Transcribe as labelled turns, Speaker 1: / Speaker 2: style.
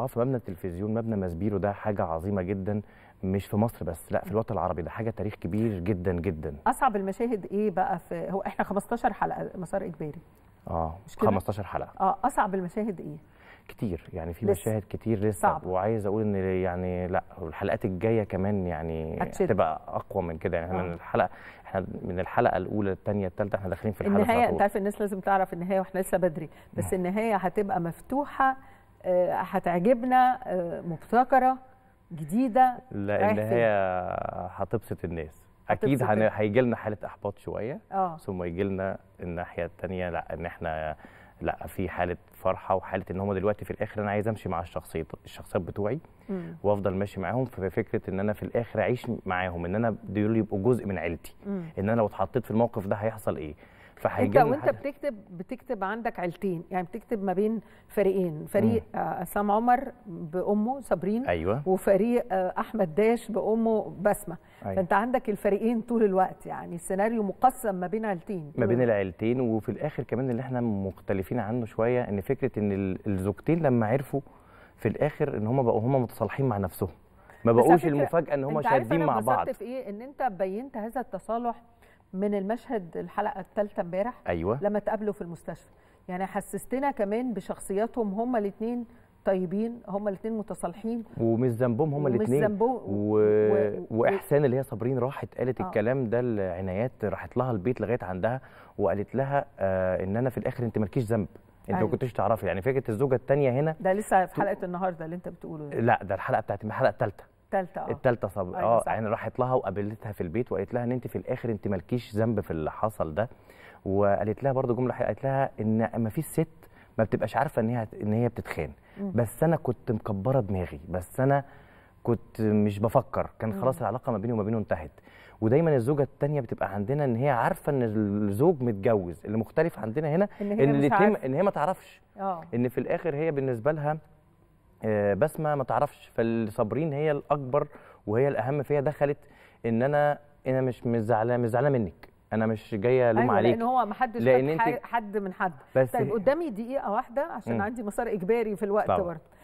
Speaker 1: اه في مبنى التلفزيون مبنى ماسبيرو ده حاجه عظيمه جدا مش في مصر بس لا في الوطن العربي ده حاجه تاريخ كبير جدا جدا
Speaker 2: اصعب المشاهد ايه بقى في هو احنا 15 حلقه مسار اجباري
Speaker 1: اه مش 15 حلقه
Speaker 2: اه اصعب المشاهد ايه
Speaker 1: كتير يعني في مشاهد كتير لسه صعب. وعايز اقول ان يعني لا الحلقات الجايه كمان يعني هتبقى اقوى من كده يعني آه. من الحلقه احنا من الحلقه الاولى الثانيه الثالثه احنا داخلين في الحلقه النهايه انت عارف
Speaker 2: الناس لازم تعرف النهايه واحنا لسه بدري بس النهايه هتبقى مفتوحه آه، هتعجبنا آه، مبتكره جديده لان هي
Speaker 1: هتبسط الناس اكيد هيجي لنا حاله احباط شويه أوه. ثم يجي لنا الناحيه الثانيه لا ان احنا لا في حاله فرحه وحاله ان هم دلوقتي في الاخر انا عايز امشي مع الشخصيات الشخصيات بتوعي مم. وافضل ماشي معاهم ففكره ان انا في الاخر اعيش معاهم ان انا دول يبقوا جزء من عيلتي مم. ان انا لو اتحطيت في الموقف ده هيحصل ايه فهيجي انت وانت
Speaker 2: بتكتب بتكتب عندك عيلتين يعني بتكتب ما بين فريقين فريق عصام آه، عمر بامه صابرين أيوة. وفريق آه، احمد داش بامه بسمه أيوة. فانت عندك الفريقين طول الوقت يعني السيناريو مقسم ما بين عيلتين ما بين
Speaker 1: العيلتين وفي الاخر كمان اللي احنا مختلفين عنه شويه ان فكره ان الزوجتين لما عرفوا في الاخر ان هم بقوا هم متصالحين مع نفسهم ما بقوش المفاجاه ان هم شادين مع بعض في
Speaker 2: ايه ان انت بينت هذا التصالح من المشهد الحلقه الثالثه امبارح ايوه لما تقابلوا في المستشفى يعني حسستنا كمان بشخصياتهم هما الاثنين طيبين هما الاثنين متصالحين
Speaker 1: ومش ذنبهم هما الاثنين و... و... واحسان اللي هي صابرين راحت قالت آه. الكلام ده العنايات راحت لها البيت لغايه عندها وقالت لها آه ان انا في الاخر انت مالكيش ذنب انت ما أيوة. كنتش تعرفي يعني فكره الزوجه الثانيه هنا
Speaker 2: ده لسه في حلقه النهارده اللي انت بتقوله يعني. لا
Speaker 1: ده الحلقه بتاعت الحلقه الثالثه الثالثه اه الثالثه صب... أيوة، اه صح. يعني راحت لها وقابلتها في البيت وقالت لها ان انت في الاخر انت مالكيش ذنب في اللي حصل ده وقالت لها برضو جمله قالت لها ان ما فيش ست ما بتبقاش عارفه ان هي ان هي بتتخان بس انا كنت مكبره دماغي بس انا كنت مش بفكر كان خلاص العلاقه ما بيني وما بينه انتهت ودايما الزوجه الثانيه بتبقى عندنا ان هي عارفه ان الزوج متجوز اللي مختلف عندنا هنا ان هي ان, مش ان هي ما تعرفش أوه. ان في الاخر هي بالنسبه لها آه، بسمه ما تعرفش فالصابرين هي الاكبر وهي الاهم فيها دخلت ان انا انا مش زعلانه مش زعلانه منك انا مش جايه الوم أيوة عليك لان هو
Speaker 2: ما حدش لان انت حد من حد بس طيب قدامي دقيقه واحده عشان م. عندي مسار اجباري في الوقت برضه